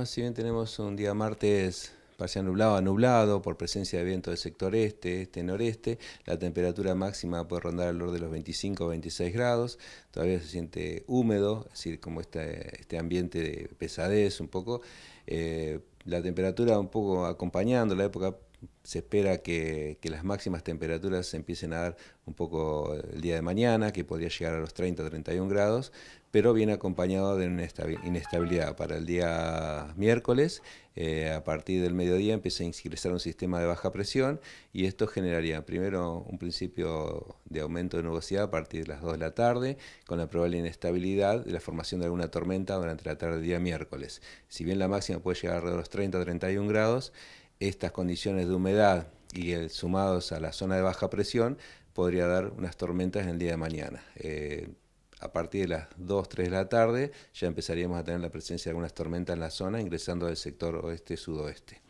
Ah, si bien tenemos un día martes parcial nublado a nublado por presencia de viento del sector este, este, noreste, la temperatura máxima puede rondar alrededor de los 25 o 26 grados, todavía se siente húmedo, es decir, como este, este ambiente de pesadez un poco. Eh, la temperatura un poco acompañando la época se espera que, las máximas temperaturas empiecen a dar un poco el día de mañana, que podría llegar a los 30 o 31 grados, pero viene acompañado de una inestabilidad. Para el día miércoles, eh, a partir del mediodía, empieza a ingresar un sistema de baja presión y esto generaría primero un principio de aumento de nubosidad a partir de las 2 de la tarde, con la probable inestabilidad de la formación de alguna tormenta durante la tarde del día miércoles. Si bien la máxima puede llegar a los 30 31 grados, estas condiciones de humedad y el, sumados a la zona de baja presión, podría dar unas tormentas en el día de mañana. Eh, a partir de las 2, 3 de la tarde ya empezaríamos a tener la presencia de algunas tormentas en la zona, ingresando del sector oeste-sudoeste.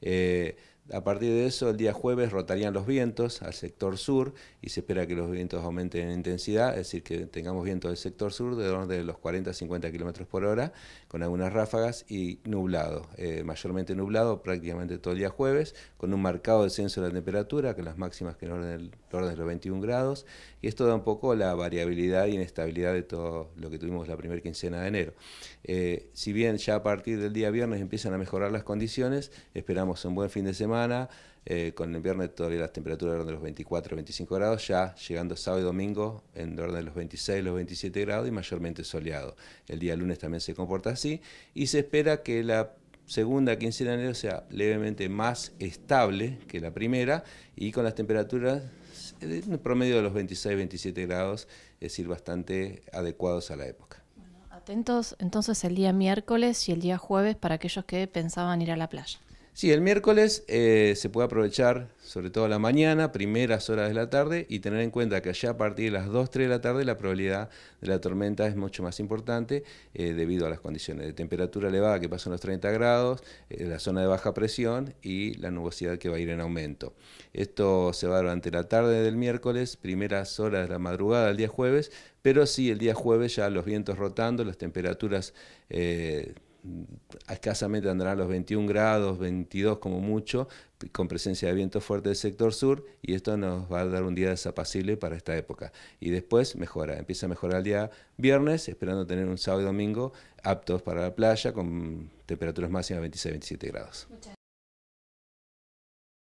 Eh, a partir de eso, el día jueves rotarían los vientos al sector sur y se espera que los vientos aumenten en intensidad, es decir, que tengamos vientos del sector sur de de los 40 a 50 kilómetros por hora, con algunas ráfagas y nublado, eh, mayormente nublado prácticamente todo el día jueves, con un marcado descenso de la temperatura, con las máximas que en orden, orden de los 21 grados, y esto da un poco la variabilidad y inestabilidad de todo lo que tuvimos la primera quincena de enero. Eh, si bien ya a partir del día viernes empiezan a mejorar las condiciones, esperamos un buen fin de semana eh, con el viernes todavía las temperaturas eran de los 24, 25 grados, ya llegando sábado y domingo en orden de los 26, los 27 grados y mayormente soleado. El día lunes también se comporta así y se espera que la segunda quincena de enero sea levemente más estable que la primera y con las temperaturas eh, en promedio de los 26, 27 grados, es decir, bastante adecuados a la época. atentos entonces el día miércoles y el día jueves para aquellos que pensaban ir a la playa. Sí, el miércoles eh, se puede aprovechar, sobre todo la mañana, primeras horas de la tarde, y tener en cuenta que allá a partir de las 2, 3 de la tarde la probabilidad de la tormenta es mucho más importante eh, debido a las condiciones de temperatura elevada que pasan los 30 grados, eh, la zona de baja presión y la nubosidad que va a ir en aumento. Esto se va durante la tarde del miércoles, primeras horas de la madrugada del día jueves, pero sí el día jueves ya los vientos rotando, las temperaturas escasamente andará a los 21 grados, 22 como mucho, con presencia de viento fuerte del sector sur, y esto nos va a dar un día desapacible para esta época. Y después mejora, empieza a mejorar el día viernes, esperando tener un sábado y domingo aptos para la playa, con temperaturas máximas de 26-27 grados.